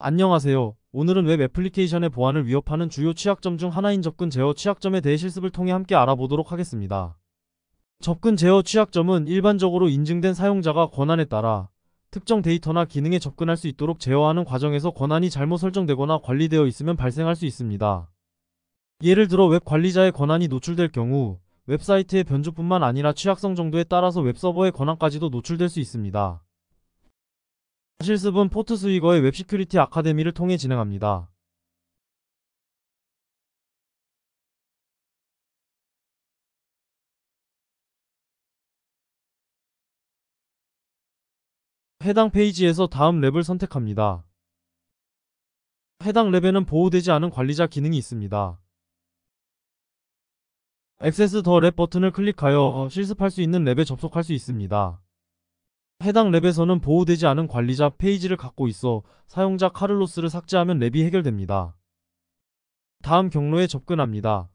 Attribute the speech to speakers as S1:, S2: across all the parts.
S1: 안녕하세요. 오늘은 웹 애플리케이션의 보안을 위협하는 주요 취약점 중 하나인 접근 제어 취약점에 대해 실습을 통해 함께 알아보도록 하겠습니다. 접근 제어 취약점은 일반적으로 인증된 사용자가 권한에 따라 특정 데이터나 기능에 접근할 수 있도록 제어하는 과정에서 권한이 잘못 설정되거나 관리되어 있으면 발생할 수 있습니다. 예를 들어 웹 관리자의 권한이 노출될 경우 웹사이트의 변조뿐만 아니라 취약성 정도에 따라서 웹서버의 권한까지도 노출될 수 있습니다. 실습은 포트
S2: 스위거의 웹시큐리티 아카데미를 통해 진행합니다. 해당 페이지에서 다음 랩을 선택합니다.
S1: 해당 랩에는 보호되지 않은 관리자 기능이 있습니다. 액세스 더 랩 버튼을 클릭하여 실습할 수 있는 랩에 접속할 수 있습니다. 해당 랩에서는 보호되지 않은 관리자 페이지를 갖고 있어 사용자 카를로스를 삭제하면 랩이 해결됩니다. 다음 경로에
S2: 접근합니다.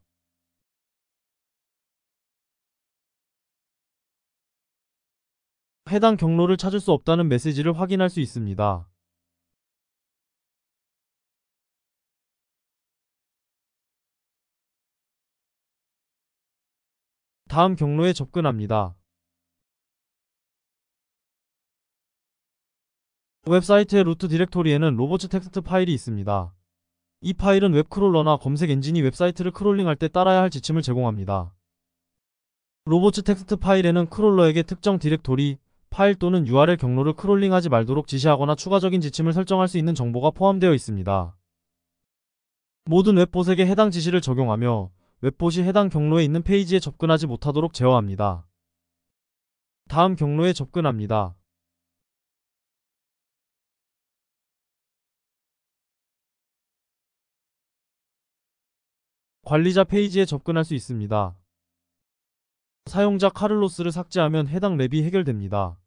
S2: 해당 경로를 찾을 수 없다는 메시지를 확인할 수 있습니다. 다음 경로에 접근합니다. 웹사이트의 루트
S1: 디렉토리에는 로보츠 텍스트 파일이 있습니다. 이 파일은 웹크롤러나 검색 엔진이 웹사이트를 크롤링할 때 따라야 할 지침을 제공합니다. 로보츠 텍스트 파일에는 크롤러에게 특정 디렉토리, 파일 또는 URL 경로를 크롤링하지 말도록 지시하거나 추가적인 지침을 설정할 수 있는 정보가 포함되어 있습니다. 모든 웹봇에게 해당 지시를 적용하며 웹봇이 해당 경로에 있는 페이지에 접근하지 못하도록 제어합니다.
S2: 다음 경로에 접근합니다. 관리자 페이지에 접근할 수 있습니다. 사용자 카를로스를 삭제하면 해당 랩이 해결됩니다.